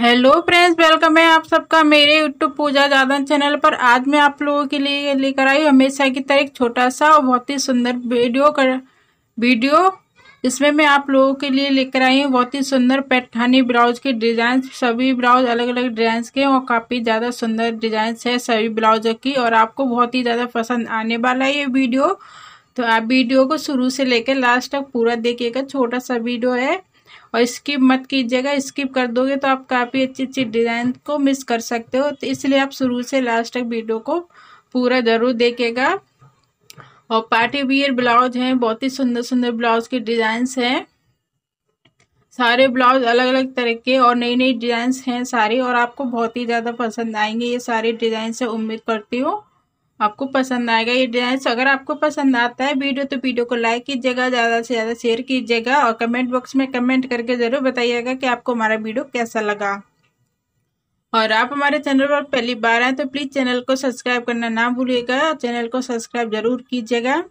hello friends welcome है आप सबका मेरे यूट्यूब पूजा जादन चैनल पर आज मैं आप लोगों के लिए लेकर आई हमेशा की तरह एक छोटा सा और बहुत ही सुंदर वीडियो कर वीडियो इसमें मैं आप लोगों के लिए लेकर आई हूँ बहुत ही सुंदर पैठानी ब्लाउज के डिजाइन सभी ब्लाउज अलग अलग डिजाइन के और काफ़ी ज़्यादा सुंदर डिजाइन है सभी ब्लाउज की और आपको बहुत ही ज़्यादा पसंद आने वाला है ये वीडियो तो आप वीडियो को शुरू से लेकर लास्ट तक पूरा देखिएगा छोटा सा वीडियो है और स्किप मत कीजिएगा स्किप कर दोगे तो आप काफ़ी अच्छी अच्छी डिज़ाइन को मिस कर सकते हो तो इसलिए आप शुरू से लास्ट तक वीडियो को पूरा ज़रूर देखेगा और पार्टी वियर ब्लाउज हैं बहुत ही सुंदर सुंदर ब्लाउज के डिज़ाइंस हैं सारे ब्लाउज अलग अलग तरह के और नई नई डिज़ाइंस हैं सारे और आपको बहुत ही ज़्यादा पसंद आएंगे ये सारे डिज़ाइन से उम्मीद करती हूँ आपको पसंद आएगा ये डिजाइन अगर आपको पसंद आता है वीडियो तो वीडियो को लाइक कीजिएगा ज़्यादा से ज़्यादा शेयर कीजिएगा और कमेंट बॉक्स में कमेंट करके ज़रूर बताइएगा कि आपको हमारा वीडियो कैसा लगा और आप हमारे चैनल पर पहली बार आए तो प्लीज़ चैनल को सब्सक्राइब करना ना भूलिएगा चैनल को सब्सक्राइब ज़रूर कीजिएगा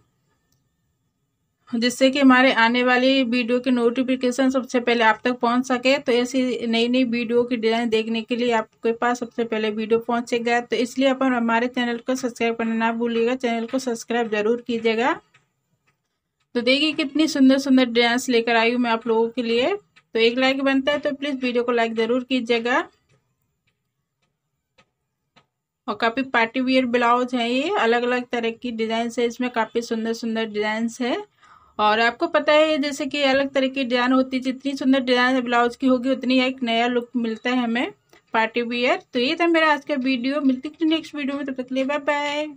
जिससे कि हमारे आने वाली वीडियो की नोटिफिकेशन सबसे पहले आप तक पहुंच सके तो ऐसी नई नई वीडियो की डिजाइन देखने के लिए आपके पास सबसे पहले वीडियो पहुंचेगा तो इसलिए अपन हमारे चैनल को सब्सक्राइब करना ना भूलिएगा चैनल को सब्सक्राइब जरूर कीजिएगा तो देखिए कितनी सुंदर सुंदर डिजाइंस लेकर आई हूँ मैं आप लोगों के लिए तो एक लाइक बनता है तो प्लीज़ वीडियो को लाइक ज़रूर कीजिएगा और काफ़ी पार्टी वियर ब्लाउज है ये अलग अलग तरह की डिजाइन है इसमें काफ़ी सुंदर सुंदर डिजाइन है और आपको पता है जैसे कि अलग तरह की डिजाइन होती है जितनी सुंदर डिजाइन ब्लाउज की होगी उतनी एक नया लुक मिलता है हमें पार्टी वियर तो ये था मेरा आज का वीडियो मिलती नेक्स्ट वीडियो में तब तो तक लिए बाय बाय